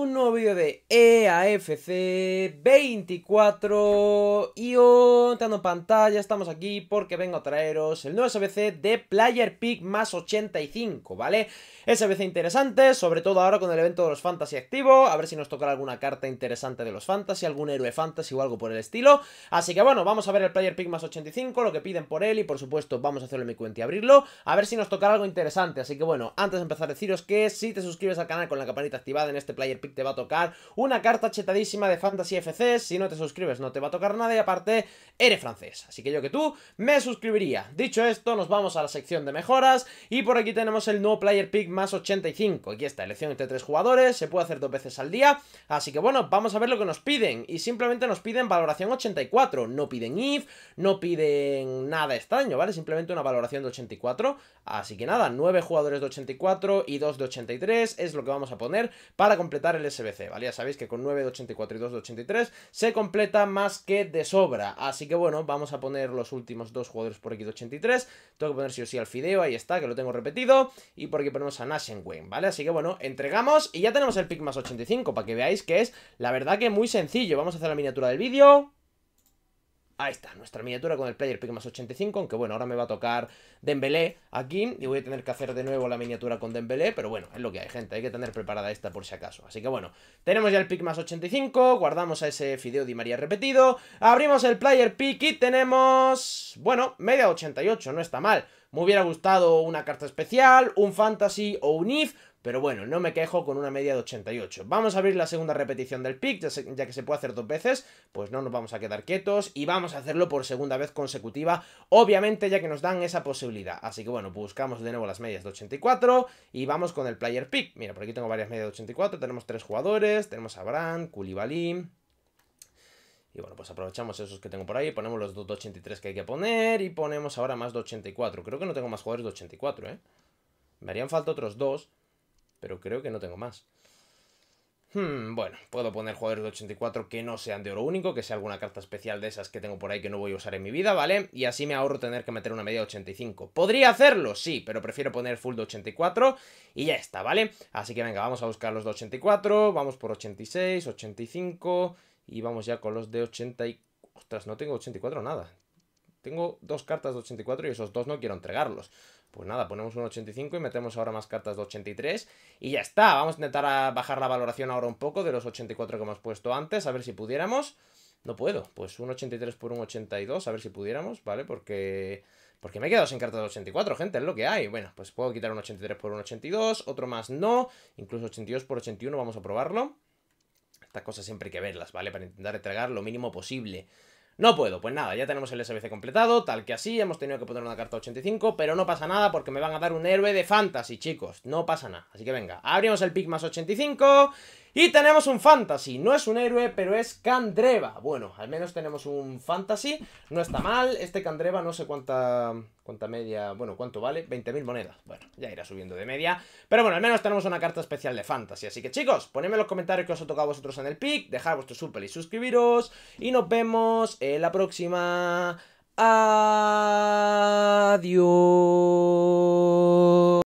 un nuevo vídeo de EAFC 24 y en pantalla, estamos aquí porque vengo a traeros el nuevo SBC de Player Pick más 85, ¿vale? SBC interesante, sobre todo ahora con el evento de los Fantasy activo, a ver si nos tocará alguna carta interesante de los Fantasy, algún héroe Fantasy o algo por el estilo, así que bueno, vamos a ver el Player Pick más 85, lo que piden por él y por supuesto vamos a hacerlo en mi cuenta y abrirlo, a ver si nos tocará algo interesante, así que bueno, antes de empezar deciros que si te suscribes al canal con la campanita activada en este Player Pick te va a tocar una carta chetadísima de Fantasy FC. Si no te suscribes, no te va a tocar nada. Y aparte, eres francés. Así que yo que tú me suscribiría. Dicho esto, nos vamos a la sección de mejoras. Y por aquí tenemos el nuevo player pick más 85. Aquí está, elección entre 3 jugadores. Se puede hacer dos veces al día. Así que bueno, vamos a ver lo que nos piden. Y simplemente nos piden valoración 84. No piden if, no piden nada extraño, ¿vale? Simplemente una valoración de 84. Así que nada, 9 jugadores de 84 y 2 de 83 es lo que vamos a poner para completar el el SBC, ¿vale? Ya sabéis que con 9 de 84 y 2 de 83 se completa más que de sobra. Así que bueno, vamos a poner los últimos dos jugadores por aquí de 83. Tengo que poner sí o sí al Fideo, ahí está, que lo tengo repetido. Y por aquí ponemos a Nashen Wayne, ¿vale? Así que bueno, entregamos y ya tenemos el pick más 85 para que veáis que es, la verdad que muy sencillo. Vamos a hacer la miniatura del vídeo. Ahí está, nuestra miniatura con el player pick más 85, aunque bueno, ahora me va a tocar Dembélé aquí y voy a tener que hacer de nuevo la miniatura con Dembélé, pero bueno, es lo que hay, gente, hay que tener preparada esta por si acaso. Así que bueno, tenemos ya el pick más 85, guardamos a ese Fideo Di María repetido, abrimos el player pick y tenemos... bueno, media 88, no está mal. Me hubiera gustado una carta especial, un fantasy o un if pero bueno, no me quejo con una media de 88. Vamos a abrir la segunda repetición del pick, ya, que se puede hacer dos veces, pues no nos vamos a quedar quietos y vamos a hacerlo por segunda vez consecutiva, obviamente ya que nos dan esa posibilidad. Así que bueno, buscamos de nuevo las medias de 84 y vamos con el player pick. Mira, por aquí tengo varias medias de 84, tenemos tres jugadores, tenemos a Brand, Koulibaly... Y bueno, pues aprovechamos esos que tengo por ahí, ponemos los dos de 83 que hay que poner y ponemos ahora más de 84. Creo que no tengo más jugadores de 84, ¿eh? Me harían falta otros dos, pero creo que no tengo más. Hmm, bueno, puedo poner jugadores de 84 que no sean de oro único, que sea alguna carta especial de esas que tengo por ahí que no voy a usar en mi vida, ¿vale? Y así me ahorro tener que meter una media de 85. ¿Podría hacerlo? Sí, pero prefiero poner full de 84 y ya está, ¿vale? Así que venga, vamos a buscar los de 84, vamos por 86, 85 y vamos ya con los de 80 y... Ostras, no tengo 84 nada tengo dos cartas de 84 y esos dos no quiero entregarlos. Pues nada, ponemos un 85 y metemos ahora más cartas de 83 y ya está. Vamos a intentar bajar la valoración ahora un poco de los 84 que hemos puesto antes, a ver si pudiéramos. No puedo, pues un 83 por un 82, a ver si pudiéramos, ¿vale? Porque... Porque me he quedado sin cartas de 84, gente, es lo que hay. Bueno, pues puedo quitar un 83 por un 82, otro más no, incluso 82 por 81, vamos a probarlo. Estas cosas siempre hay que verlas, ¿vale? Para intentar entregar lo mínimo posible. No puedo, pues nada, ya tenemos el SBC completado, tal que así, hemos tenido que poner una carta 85, pero no pasa nada porque me van a dar un héroe de fantasy, chicos, no pasa nada. Así que venga, abrimos el pick más 85 y tenemos un fantasy, no es un héroe, pero es Candreva. Bueno, al menos tenemos un fantasy, no está mal. Este Candreva no sé cuánta cuánta media, bueno, cuánto vale, 20.000 monedas. Bueno, ya irá subiendo de media. Pero bueno, al menos tenemos una carta especial de fantasy. Así que chicos, ponedme en los comentarios que os ha tocado a vosotros en el pick, dejad vuestro super y suscribiros. Y nos vemos en la próxima. Adiós.